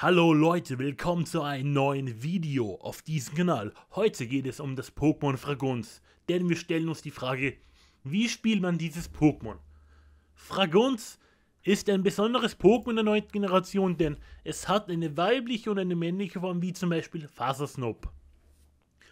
Hallo Leute, willkommen zu einem neuen Video auf diesem Kanal. Heute geht es um das Pokémon Fragons, denn wir stellen uns die Frage, wie spielt man dieses Pokémon? Fragons ist ein besonderes Pokémon der neuen Generation, denn es hat eine weibliche und eine männliche Form, wie zum Beispiel Fasersnob.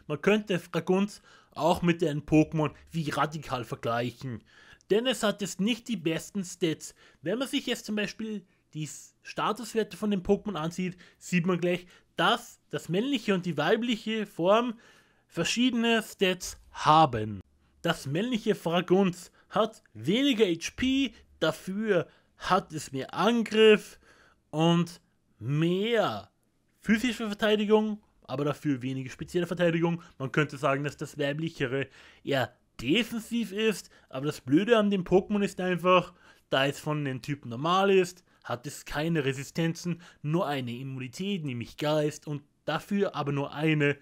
Man könnte Fragons auch mit einem Pokémon wie Radikal vergleichen, denn es hat jetzt nicht die besten Stats. Wenn man sich jetzt zum Beispiel die Statuswerte von den Pokémon ansieht, sieht man gleich, dass das männliche und die weibliche Form verschiedene Stats haben. Das männliche Fragunz hat weniger HP, dafür hat es mehr Angriff und mehr physische Verteidigung, aber dafür weniger spezielle Verteidigung. Man könnte sagen, dass das weiblichere eher defensiv ist, aber das Blöde an dem Pokémon ist einfach, da es von den Typen normal ist, hat es keine Resistenzen, nur eine Immunität, nämlich Geist und dafür aber nur eine.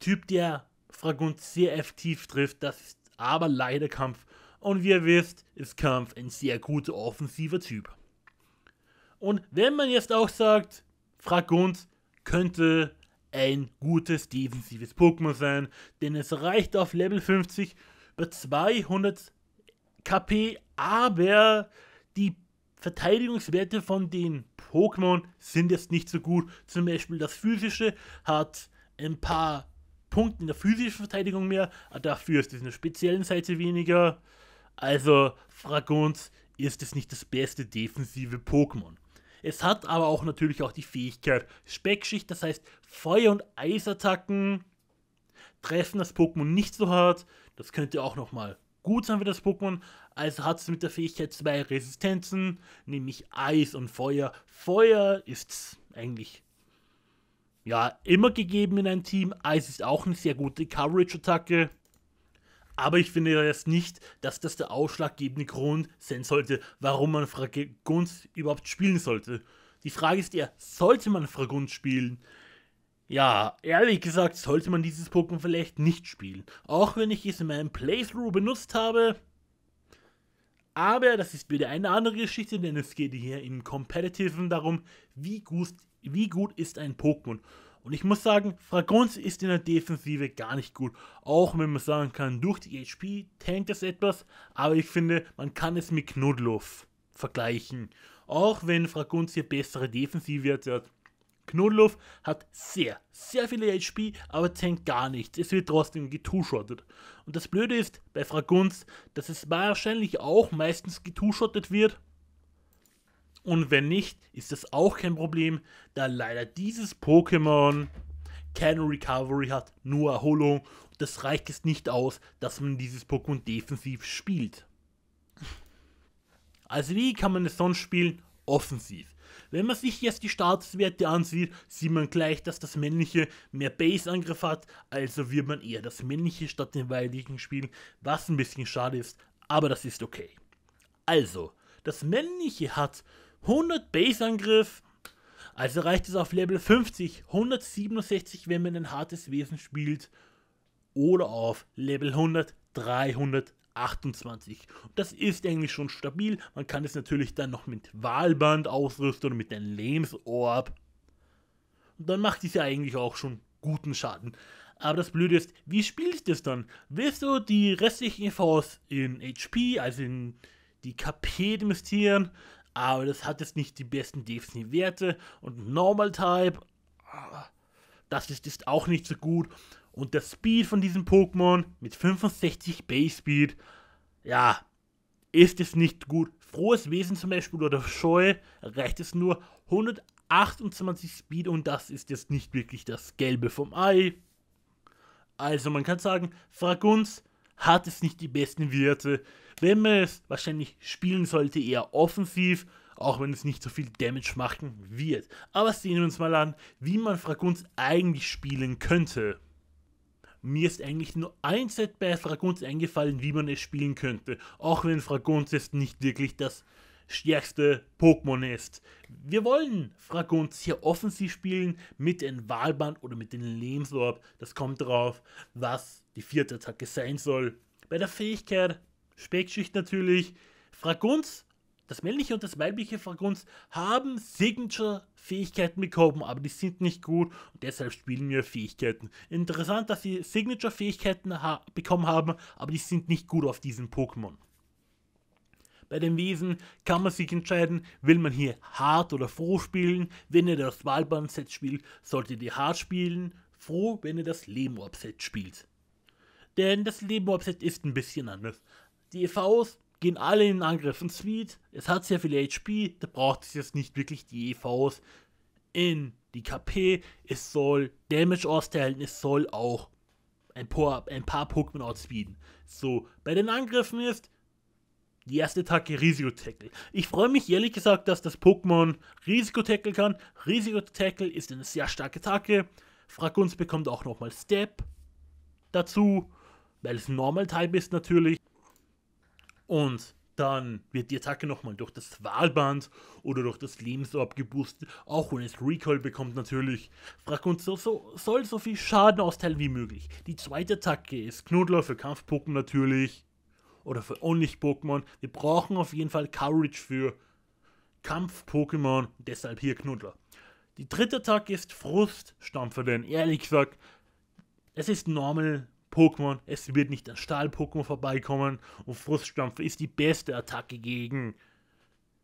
Typ, der Fragunt sehr effektiv trifft, das ist aber leider Kampf. Und wie ihr wisst, ist Kampf ein sehr guter offensiver Typ. Und wenn man jetzt auch sagt, Fragunt könnte ein gutes defensives Pokémon sein, denn es reicht auf Level 50 bei 200 KP, aber die Verteidigungswerte von den Pokémon sind jetzt nicht so gut. Zum Beispiel das physische hat ein paar Punkte in der physischen Verteidigung mehr, aber dafür ist es in der speziellen Seite weniger. Also Fragons ist es nicht das beste defensive Pokémon. Es hat aber auch natürlich auch die Fähigkeit Speckschicht, das heißt Feuer- und Eisattacken treffen das Pokémon nicht so hart. Das könnte auch nochmal gut sein für das Pokémon, also hat es mit der Fähigkeit zwei Resistenzen, nämlich Eis und Feuer. Feuer ist eigentlich ja immer gegeben in einem Team. Eis ist auch eine sehr gute Coverage-Attacke. Aber ich finde jetzt nicht, dass das der ausschlaggebende Grund sein sollte, warum man Fragunz überhaupt spielen sollte. Die Frage ist eher, sollte man Fragunz spielen? Ja, ehrlich gesagt sollte man dieses Pokémon vielleicht nicht spielen. Auch wenn ich es in meinem Playthrough benutzt habe. Aber das ist wieder eine andere Geschichte, denn es geht hier im Competitiven darum, wie gut, wie gut ist ein Pokémon. Und ich muss sagen, Fragons ist in der Defensive gar nicht gut. Auch wenn man sagen kann, durch die HP tankt es etwas, aber ich finde, man kann es mit Knuddluff vergleichen. Auch wenn Fragons hier bessere Defensive hat Knuddelhoff hat sehr, sehr viele HP, aber zählt gar nichts. Es wird trotzdem getuschottet. Und das Blöde ist bei Fragunz, dass es wahrscheinlich auch meistens getuschottet wird. Und wenn nicht, ist das auch kein Problem, da leider dieses Pokémon keine Recovery hat, nur Erholung. Und das reicht es nicht aus, dass man dieses Pokémon defensiv spielt. Also wie kann man es sonst spielen? Offensiv. Wenn man sich jetzt die Startswerte ansieht, sieht man gleich, dass das männliche mehr Base-Angriff hat, also wird man eher das männliche statt den weiblichen spielen, was ein bisschen schade ist, aber das ist okay. Also, das männliche hat 100 Base-Angriff, also reicht es auf Level 50, 167, wenn man ein hartes Wesen spielt, oder auf Level 100, 300 28. Das ist eigentlich schon stabil. Man kann es natürlich dann noch mit Wahlband ausrüsten oder mit einem Lebensorb. Und dann macht es ja eigentlich auch schon guten Schaden. Aber das Blöde ist, wie spielst ich das dann? Willst du die restlichen EVs in HP, also in die KP investieren? Aber das hat jetzt nicht die besten defensiven Werte und Normal Type. Ah, das ist, ist auch nicht so gut. Und der Speed von diesem Pokémon mit 65 Base Speed, ja, ist es nicht gut. Frohes Wesen zum Beispiel oder Scheu reicht es nur 128 Speed und das ist jetzt nicht wirklich das Gelbe vom Ei. Also man kann sagen, Fragunz hat es nicht die besten Werte? Wenn man es wahrscheinlich spielen sollte, eher offensiv, auch wenn es nicht so viel Damage machen wird. Aber sehen wir uns mal an, wie man Fragunz eigentlich spielen könnte. Mir ist eigentlich nur ein Set bei Fragunz eingefallen, wie man es spielen könnte, auch wenn Fragunz jetzt nicht wirklich das stärkste Pokémon ist. Wir wollen Fragunz hier offensiv spielen mit den Wahlband oder mit den Lebensorb. Das kommt drauf, was die vierte Attacke sein soll. Bei der Fähigkeit, Speckschicht natürlich, Fragunz das männliche und das weibliche Fragons haben Signature-Fähigkeiten bekommen, aber die sind nicht gut und deshalb spielen wir Fähigkeiten. Interessant, dass sie Signature-Fähigkeiten ha bekommen haben, aber die sind nicht gut auf diesen Pokémon. Bei den Wesen kann man sich entscheiden, will man hier hart oder froh spielen. Wenn ihr das Wahlbahn-Set spielt, solltet ihr hart spielen. Froh, wenn ihr das Lemo-Set spielt. Denn das Lemo-Set ist ein bisschen anders. Die EVs gehen alle in den Angriff von Sweet. Es hat sehr viel HP, da braucht es jetzt nicht wirklich die EVs in die KP. Es soll Damage austeilen, es soll auch ein paar, ein paar Pokémon outspeeden. So, bei den Angriffen ist die erste Attacke Risiko-Tackle. Ich freue mich ehrlich gesagt, dass das Pokémon Risiko-Tackle kann. Risiko-Tackle ist eine sehr starke Attacke. Fraguns bekommt auch nochmal Step dazu, weil es ein Normal-Type ist natürlich. Und dann wird die Attacke nochmal durch das Wahlband oder durch das Lebensorb geboostet, auch wenn es Recall bekommt natürlich. Frakund so, so, soll so viel Schaden austeilen wie möglich. Die zweite Attacke ist Knuddler für Kampf-Pokémon natürlich oder für only pokémon Wir brauchen auf jeden Fall Courage für Kampf-Pokémon, deshalb hier Knuddler. Die dritte Attacke ist Frust, Stampfer, denn ehrlich gesagt, es ist normal Pokémon, es wird nicht an Stahl-Pokémon vorbeikommen und Fruststampfer ist die beste Attacke gegen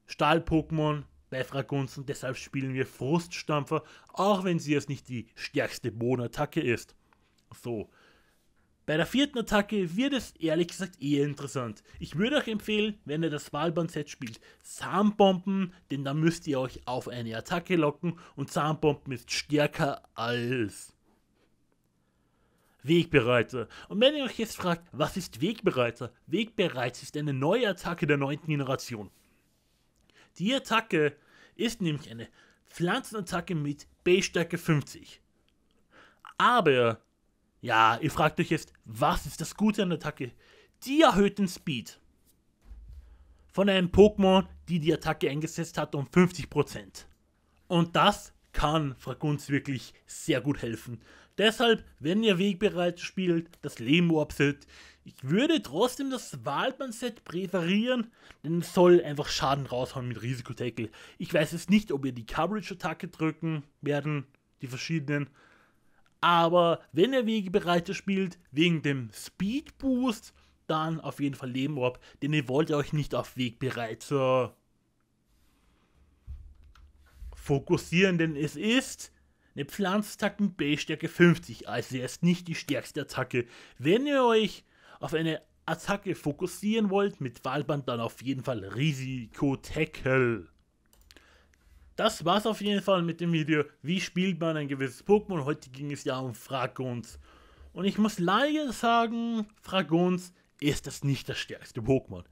Stahl-Pokémon bei Fragunzen, deshalb spielen wir Fruststampfer, auch wenn sie jetzt nicht die stärkste Bodenattacke ist. So. Bei der vierten Attacke wird es ehrlich gesagt eher interessant. Ich würde euch empfehlen, wenn ihr das Wahlband-Set spielt, Zahnbomben, denn dann müsst ihr euch auf eine Attacke locken und Zahnbomben ist stärker als Wegbereiter. Und wenn ihr euch jetzt fragt, was ist Wegbereiter? Wegbereiter ist eine neue Attacke der neunten Generation. Die Attacke ist nämlich eine Pflanzenattacke mit B-Stärke 50. Aber, ja, ihr fragt euch jetzt, was ist das Gute an der Attacke? Die erhöht den Speed von einem Pokémon, die die Attacke eingesetzt hat, um 50%. Und das kann Fragunz wirklich sehr gut helfen, Deshalb, wenn ihr Wegbereiter spielt, das Lehmorb-Set. Ich würde trotzdem das Waldmann-Set präferieren, denn es soll einfach Schaden raushauen mit Risikotackle. Ich weiß jetzt nicht, ob ihr die Coverage-Attacke drücken werden, die verschiedenen. Aber wenn ihr Wegbereiter spielt, wegen dem Speed Boost, dann auf jeden Fall Lehmorb, denn ihr wollt euch nicht auf Wegbereiter fokussieren, denn es ist eine Pflanzattacken B-Stärke 50, also er ist nicht die stärkste Attacke. Wenn ihr euch auf eine Attacke fokussieren wollt, mit Wahlband dann auf jeden Fall Risiko Tackle. Das war's auf jeden Fall mit dem Video, wie spielt man ein gewisses Pokémon, heute ging es ja um Fragons. Und ich muss leider sagen, Fragons ist das nicht das stärkste Pokémon.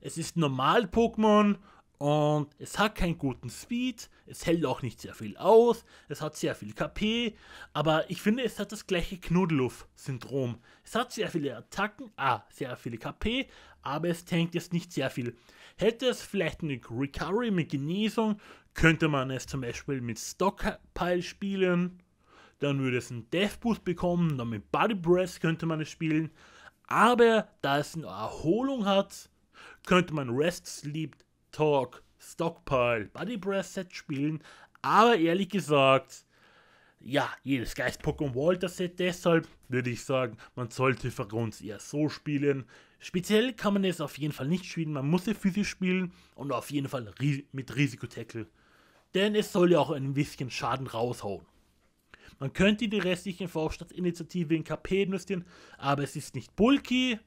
Es ist Normal-Pokémon und es hat keinen guten Speed, es hält auch nicht sehr viel aus, es hat sehr viel KP, aber ich finde, es hat das gleiche Knuddeluff-Syndrom. Es hat sehr viele Attacken, ah, sehr viele KP, aber es tankt jetzt nicht sehr viel. Hätte es vielleicht eine Recovery mit Genesung, könnte man es zum Beispiel mit Stockpile spielen, dann würde es einen Death Boost bekommen, dann mit Body Breath könnte man es spielen, aber da es eine Erholung hat, könnte man Rest Sleep Talk, Stockpile, Buddy Brass Set spielen, aber ehrlich gesagt, ja, jedes Geist Pokémon Walter Set, deshalb würde ich sagen, man sollte Vergrunz eher so spielen. Speziell kann man es auf jeden Fall nicht spielen, man muss es physisch spielen und auf jeden Fall ri mit Risikotackle. Denn es soll ja auch ein bisschen Schaden raushauen. Man könnte die restlichen Vorstadtinitiative in KP investieren, aber es ist nicht bulky.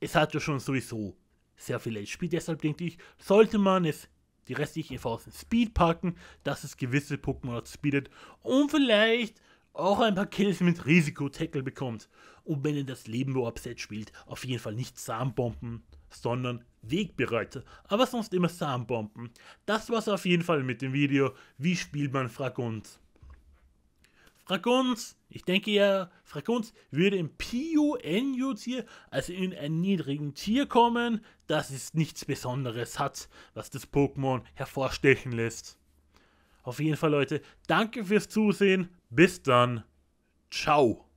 Es hat ja schon sowieso sehr viel HP. Deshalb denke ich, sollte man es die restlichen EVs in Speed packen, dass es gewisse Pokémon speedet und vielleicht auch ein paar Kills mit Risiko-Tackle bekommt. Und wenn ihr das Leben Upset spielt, auf jeden Fall nicht Samenbomben, sondern Wegbereiter, aber sonst immer Samenbomben. Das war's auf jeden Fall mit dem Video, wie spielt man Fragons. Frequenz, ich denke ja, Frequenz würde im Pio-Enjo-Tier, also in ein niedrigen Tier kommen, das es nichts Besonderes hat, was das Pokémon hervorstechen lässt. Auf jeden Fall, Leute, danke fürs Zusehen. Bis dann. Ciao.